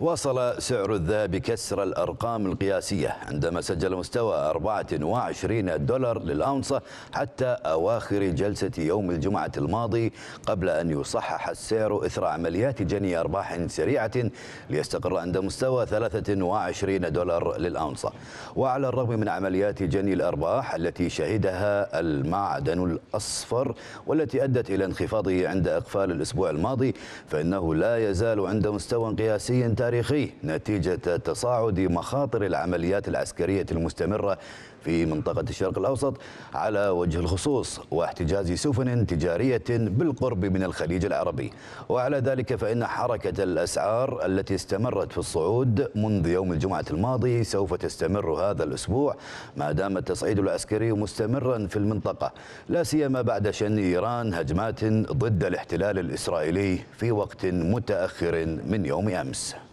وصل سعر الذهب كسر الأرقام القياسية عندما سجل مستوى 24 دولار للأونصة حتى أواخر جلسة يوم الجمعة الماضي قبل أن يصحح السعر إثر عمليات جني أرباح سريعة ليستقر عند مستوى 23 دولار للأونصة وعلى الرغم من عمليات جني الأرباح التي شهدها المعدن الأصفر والتي أدت إلى انخفاضه عند إقفال الأسبوع الماضي فإنه لا يزال عند مستوى قياسي تاريخي نتيجة تصاعد مخاطر العمليات العسكرية المستمرة في منطقة الشرق الأوسط على وجه الخصوص واحتجاز سفن تجارية بالقرب من الخليج العربي وعلى ذلك فإن حركة الأسعار التي استمرت في الصعود منذ يوم الجمعة الماضي سوف تستمر هذا الأسبوع ما دام التصعيد العسكري مستمرا في المنطقة لا سيما بعد شن إيران هجمات ضد الاحتلال الإسرائيلي في وقت متأخر من يوم أمس